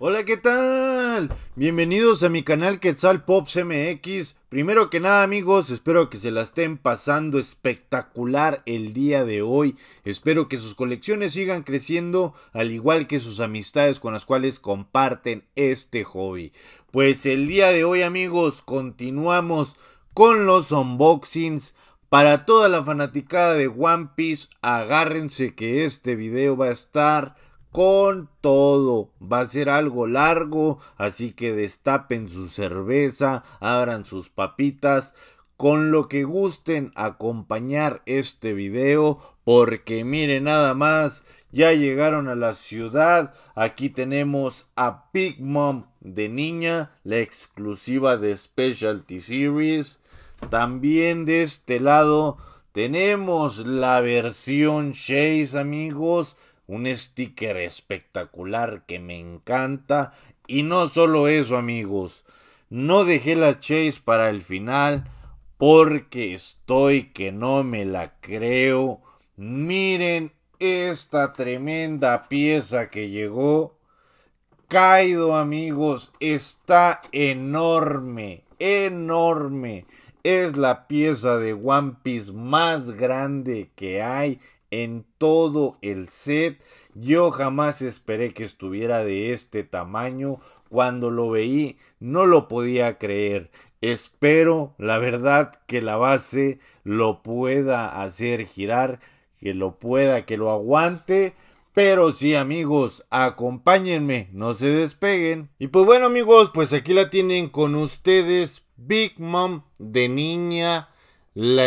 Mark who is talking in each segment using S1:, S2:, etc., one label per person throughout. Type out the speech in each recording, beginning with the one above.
S1: Hola, ¿qué tal? Bienvenidos a mi canal Quetzal Pops MX. Primero que nada, amigos, espero que se la estén pasando espectacular el día de hoy. Espero que sus colecciones sigan creciendo, al igual que sus amistades con las cuales comparten este hobby. Pues el día de hoy, amigos, continuamos con los unboxings. Para toda la fanaticada de One Piece, agárrense que este video va a estar con todo. Va a ser algo largo, así que destapen su cerveza, abran sus papitas, con lo que gusten acompañar este video, porque miren nada más, ya llegaron a la ciudad, aquí tenemos a Big Mom de niña, la exclusiva de Specialty Series. También de este lado tenemos la versión Chase, amigos un sticker espectacular que me encanta. Y no solo eso, amigos. No dejé la Chase para el final porque estoy que no me la creo. Miren esta tremenda pieza que llegó. Caído amigos, está enorme, enorme. Es la pieza de One Piece más grande que hay en todo el set. Yo jamás esperé que estuviera de este tamaño. Cuando lo veí no lo podía creer. Espero, la verdad, que la base lo pueda hacer girar, que lo pueda, que lo aguante. Pero sí, amigos, acompáñenme, no se despeguen. Y pues bueno, amigos, pues aquí la tienen con ustedes. Big Mom de niña, la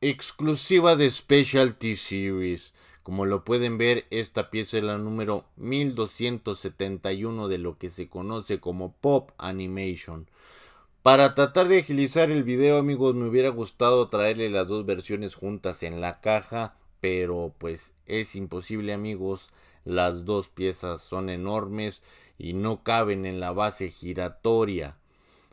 S1: exclusiva de Specialty Series. Como lo pueden ver, esta pieza es la número 1271 de lo que se conoce como Pop Animation. Para tratar de agilizar el video amigos me hubiera gustado traerle las dos versiones juntas en la caja, pero pues es imposible amigos, las dos piezas son enormes y no caben en la base giratoria.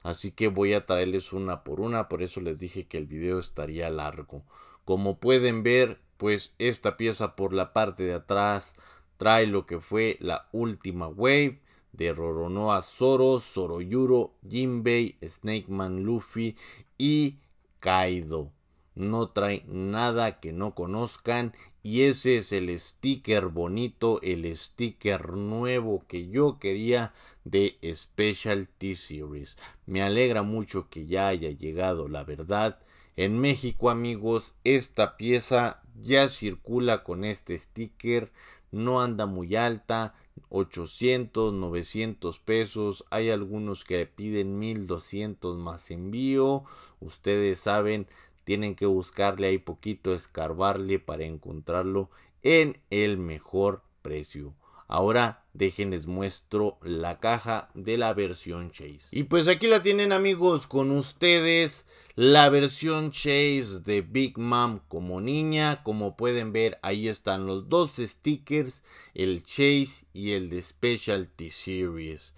S1: Así que voy a traerles una por una, por eso les dije que el video estaría largo. Como pueden ver, pues esta pieza por la parte de atrás trae lo que fue la última wave de Roronoa Zoro, Yuro, Jinbei, Snake Man Luffy y Kaido. No trae nada que no conozcan y ese es el sticker bonito, el sticker nuevo que yo quería de Special T-Series. Me alegra mucho que ya haya llegado la verdad. En México amigos, esta pieza ya circula con este sticker. No anda muy alta, 800, 900 pesos. Hay algunos que piden 1200 más envío. Ustedes saben tienen que buscarle ahí poquito, escarbarle para encontrarlo en el mejor precio. Ahora déjenles muestro la caja de la versión Chase. Y pues aquí la tienen amigos con ustedes, la versión Chase de Big Mom como niña. Como pueden ver ahí están los dos stickers, el Chase y el de Specialty Series.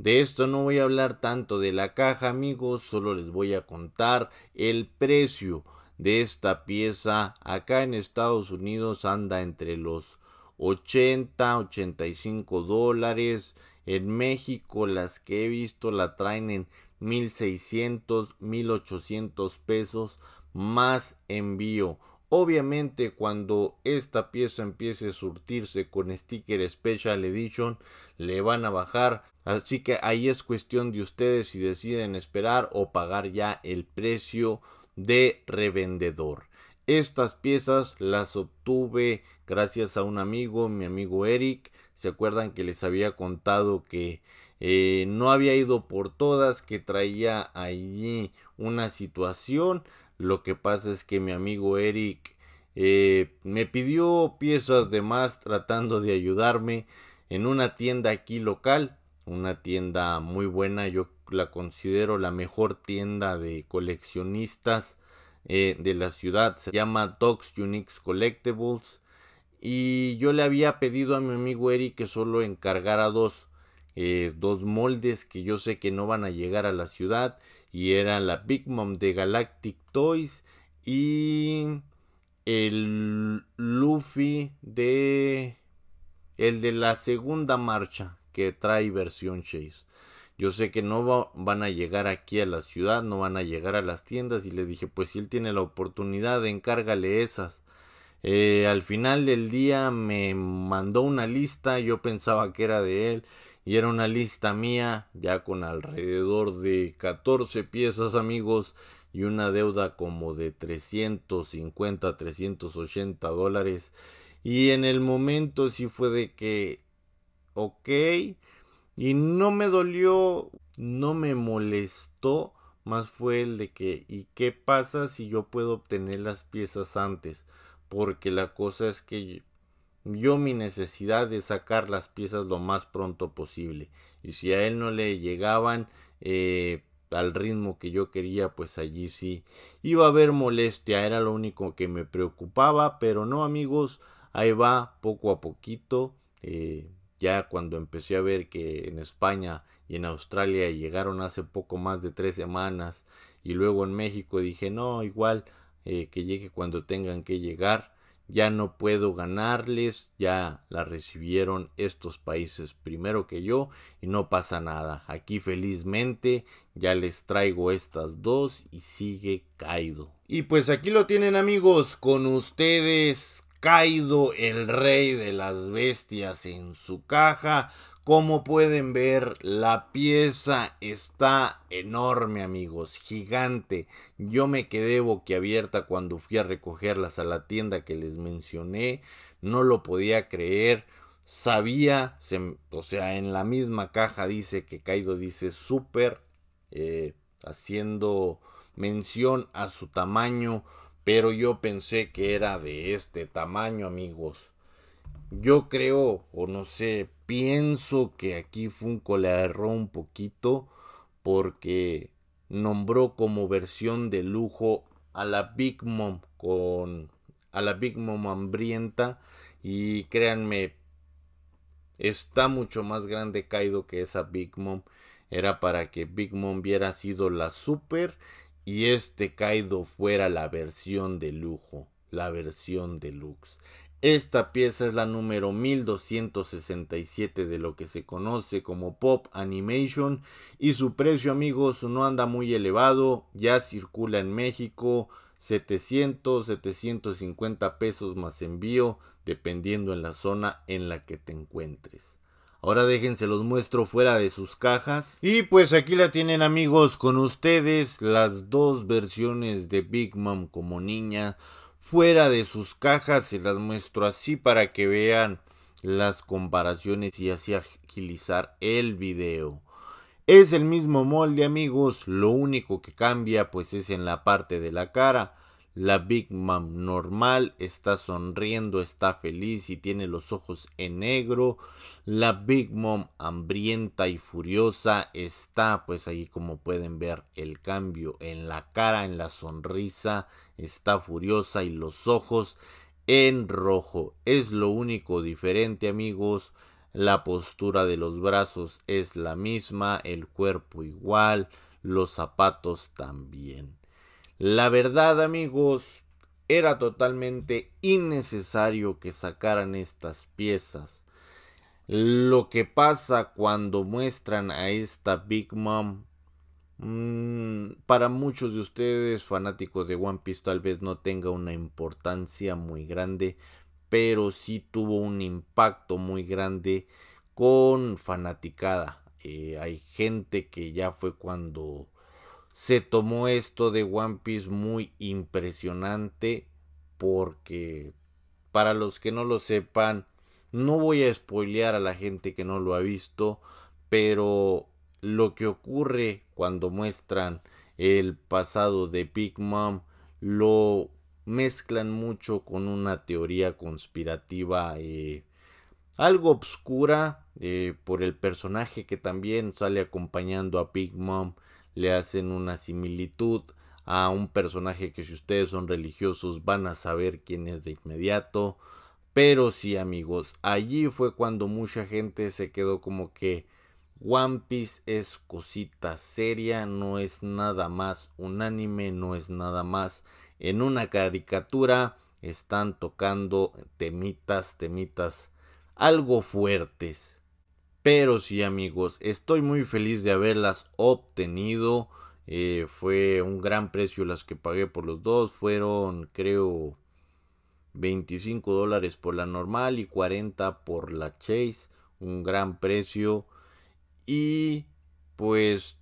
S1: De esto no voy a hablar tanto de la caja amigos, solo les voy a contar el precio de esta pieza acá en Estados Unidos anda entre los 80, 85 dólares. En México las que he visto la traen en 1600, 1800 pesos más envío. Obviamente cuando esta pieza empiece a surtirse con sticker Special Edition le van a bajar. Así que ahí es cuestión de ustedes si deciden esperar o pagar ya el precio de revendedor. Estas piezas las obtuve gracias a un amigo, mi amigo Eric. ¿Se acuerdan que les había contado que eh, no había ido por todas, que traía allí una situación? Lo que pasa es que mi amigo Eric eh, me pidió piezas de más tratando de ayudarme en una tienda aquí local. Una tienda muy buena, yo la considero la mejor tienda de coleccionistas eh, de la ciudad. Se llama Dogs Unique Collectibles. Y yo le había pedido a mi amigo Eric que solo encargara dos. Eh, dos moldes que yo sé que no van a llegar a la ciudad y era la Big Mom de Galactic Toys y el Luffy de el de la segunda marcha que trae versión Chase. Yo sé que no van a llegar aquí a la ciudad, no van a llegar a las tiendas y le dije, pues si él tiene la oportunidad, encárgale esas. Eh, al final del día me mandó una lista, yo pensaba que era de él y era una lista mía ya con alrededor de 14 piezas amigos y una deuda como de 350 380 dólares y en el momento sí fue de que ok y no me dolió no me molestó más fue el de que y qué pasa si yo puedo obtener las piezas antes porque la cosa es que yo mi necesidad de sacar las piezas lo más pronto posible. Y si a él no le llegaban eh, al ritmo que yo quería, pues allí sí iba a haber molestia. Era lo único que me preocupaba. Pero no amigos, ahí va poco a poquito. Eh, ya cuando empecé a ver que en España y en Australia llegaron hace poco más de tres semanas y luego en México dije no, igual eh, que llegue cuando tengan que llegar ya no puedo ganarles, ya la recibieron estos países primero que yo y no pasa nada. Aquí felizmente ya les traigo estas dos y sigue Kaido. Y pues aquí lo tienen amigos, con ustedes caído el rey de las bestias en su caja. Como pueden ver, la pieza está enorme, amigos, gigante. Yo me quedé boquiabierta cuando fui a recogerlas a la tienda que les mencioné. No lo podía creer. Sabía, o sea, en la misma caja dice que Kaido dice súper, eh, haciendo mención a su tamaño, pero yo pensé que era de este tamaño, amigos. Yo creo, o no sé, pienso que aquí Funko le agarró un poquito porque nombró como versión de lujo a la Big Mom con a la Big Mom hambrienta y créanme está mucho más grande Kaido que esa Big Mom era para que Big Mom hubiera sido la super y este Kaido fuera la versión de lujo, la versión deluxe. Esta pieza es la número 1267 de lo que se conoce como Pop Animation y su precio amigos no anda muy elevado, ya circula en México 700, 750 pesos más envío dependiendo en la zona en la que te encuentres. Ahora déjense los muestro fuera de sus cajas. Y pues aquí la tienen amigos con ustedes las dos versiones de Big Mom como niña fuera de sus cajas. Se las muestro así para que vean las comparaciones y así agilizar el video. Es el mismo molde amigos, lo único que cambia pues es en la parte de la cara. La Big Mom normal está sonriendo, está feliz y tiene los ojos en negro. La Big Mom hambrienta y furiosa está, pues ahí como pueden ver el cambio en la cara, en la sonrisa, está furiosa y los ojos en rojo. Es lo único diferente amigos. La postura de los brazos es la misma, el cuerpo igual, los zapatos también. La verdad, amigos, era totalmente innecesario que sacaran estas piezas. Lo que pasa cuando muestran a esta Big Mom mm, para muchos de ustedes fanáticos de One Piece tal vez no tenga una importancia muy grande, pero sí tuvo un impacto muy grande con fanaticada. Eh, hay gente que ya fue cuando se tomó esto de One Piece muy impresionante porque para los que no lo sepan, no voy a spoilear a la gente que no lo ha visto, pero lo que ocurre cuando muestran el pasado de Big Mom lo mezclan mucho con una teoría conspirativa eh, algo obscura eh, por el personaje que también sale acompañando a Big Mom le hacen una similitud a un personaje que si ustedes son religiosos van a saber quién es de inmediato. Pero sí amigos, allí fue cuando mucha gente se quedó como que One Piece es cosita seria, no es nada más un anime, no es nada más en una caricatura. Están tocando temitas, temitas algo fuertes. Pero sí amigos, estoy muy feliz de haberlas obtenido. Eh, fue un gran precio las que pagué por los dos. Fueron creo 25 dólares por la normal y 40 por la Chase. Un gran precio. Y pues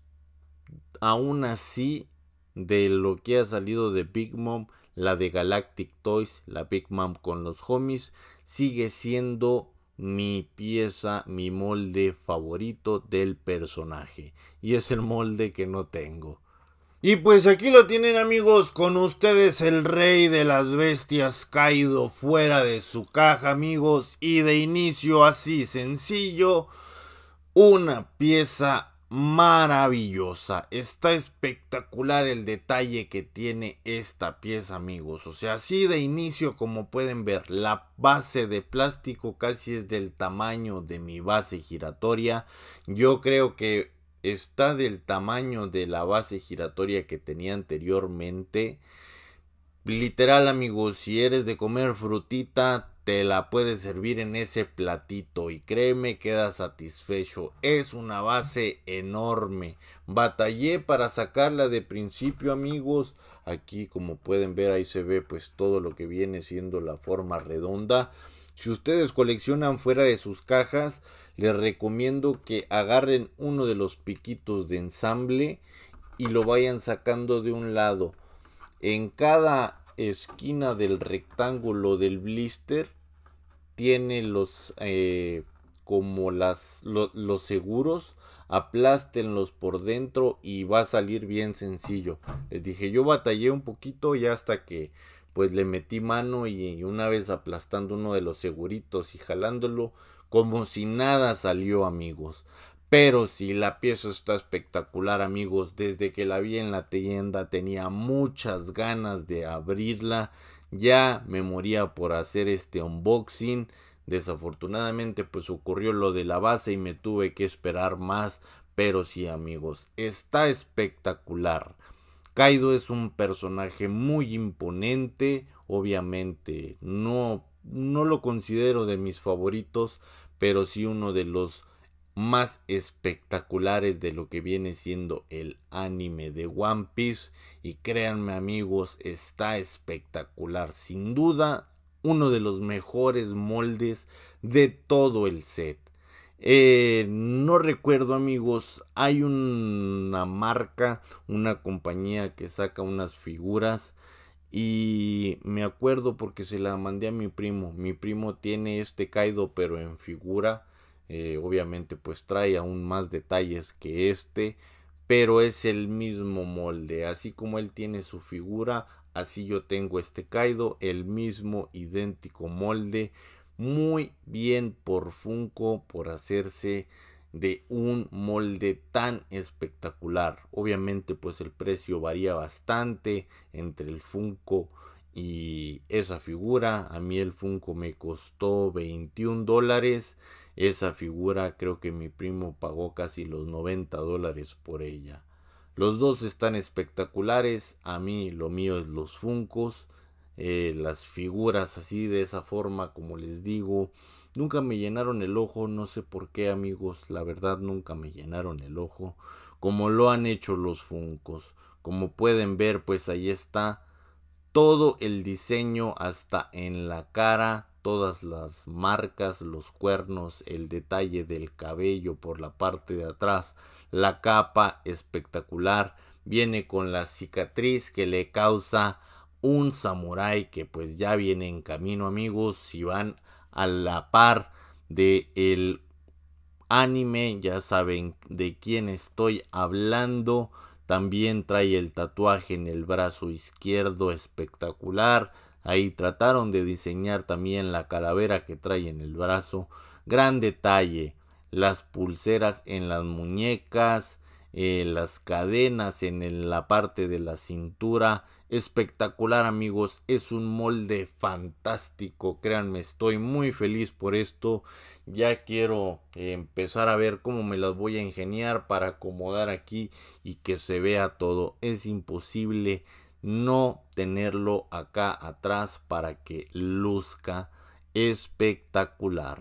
S1: aún así de lo que ha salido de Big Mom, la de Galactic Toys, la Big Mom con los homies, sigue siendo mi pieza, mi molde favorito del personaje. Y es el molde que no tengo. Y pues aquí lo tienen amigos, con ustedes el rey de las bestias caído fuera de su caja amigos y de inicio así sencillo, una pieza maravillosa. Está espectacular el detalle que tiene esta pieza, amigos. O sea, así de inicio, como pueden ver, la base de plástico casi es del tamaño de mi base giratoria. Yo creo que está del tamaño de la base giratoria que tenía anteriormente. Literal, amigos, si eres de comer frutita, te la puede servir en ese platito y créeme queda satisfecho. Es una base enorme. Batallé para sacarla de principio amigos. Aquí como pueden ver ahí se ve pues todo lo que viene siendo la forma redonda. Si ustedes coleccionan fuera de sus cajas les recomiendo que agarren uno de los piquitos de ensamble y lo vayan sacando de un lado. En cada esquina del rectángulo del blister tiene los eh, como las los seguros aplástenlos por dentro y va a salir bien sencillo les dije yo batallé un poquito y hasta que pues le metí mano y una vez aplastando uno de los seguritos y jalándolo como si nada salió amigos pero si la pieza está espectacular amigos desde que la vi en la tienda tenía muchas ganas de abrirla ya me moría por hacer este unboxing. Desafortunadamente pues ocurrió lo de la base y me tuve que esperar más. Pero sí amigos, está espectacular. Kaido es un personaje muy imponente, obviamente no, no lo considero de mis favoritos, pero sí uno de los más espectaculares de lo que viene siendo el anime de One Piece y créanme amigos está espectacular sin duda uno de los mejores moldes de todo el set eh, no recuerdo amigos hay una marca una compañía que saca unas figuras y me acuerdo porque se la mandé a mi primo mi primo tiene este Kaido pero en figura eh, obviamente pues trae aún más detalles que este, pero es el mismo molde. Así como él tiene su figura, así yo tengo este Kaido, el mismo idéntico molde. Muy bien por Funko por hacerse de un molde tan espectacular. Obviamente pues el precio varía bastante entre el Funko y esa figura. A mí el Funko me costó 21 dólares esa figura creo que mi primo pagó casi los 90 dólares por ella. Los dos están espectaculares. A mí lo mío es los funcos. Eh, las figuras así de esa forma como les digo nunca me llenaron el ojo no sé por qué amigos la verdad nunca me llenaron el ojo como lo han hecho los funcos como pueden ver pues ahí está todo el diseño hasta en la cara todas las marcas, los cuernos, el detalle del cabello por la parte de atrás, la capa espectacular, viene con la cicatriz que le causa un samurái que pues ya viene en camino amigos, si van a la par de el anime, ya saben de quién estoy hablando. También trae el tatuaje en el brazo izquierdo espectacular. Ahí trataron de diseñar también la calavera que trae en el brazo. Gran detalle. Las pulseras en las muñecas. Eh, las cadenas en la parte de la cintura. Espectacular amigos. Es un molde fantástico. Créanme, estoy muy feliz por esto. Ya quiero eh, empezar a ver cómo me las voy a ingeniar para acomodar aquí y que se vea todo. Es imposible no tenerlo acá atrás para que luzca espectacular.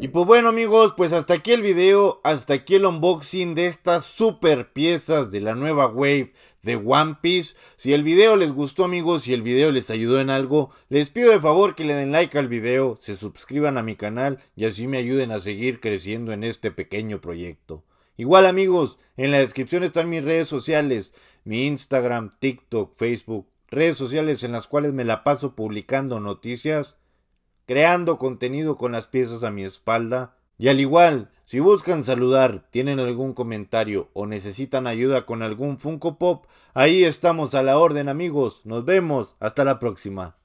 S1: Y pues bueno amigos, pues hasta aquí el video, hasta aquí el unboxing de estas super piezas de la nueva Wave de One Piece. Si el video les gustó amigos, si el video les ayudó en algo, les pido de favor que le den like al video, se suscriban a mi canal y así me ayuden a seguir creciendo en este pequeño proyecto. Igual amigos, en la descripción están mis redes sociales mi Instagram, TikTok, Facebook, redes sociales en las cuales me la paso publicando noticias, creando contenido con las piezas a mi espalda. Y al igual, si buscan saludar, tienen algún comentario o necesitan ayuda con algún Funko Pop, ahí estamos a la orden amigos. Nos vemos. Hasta la próxima.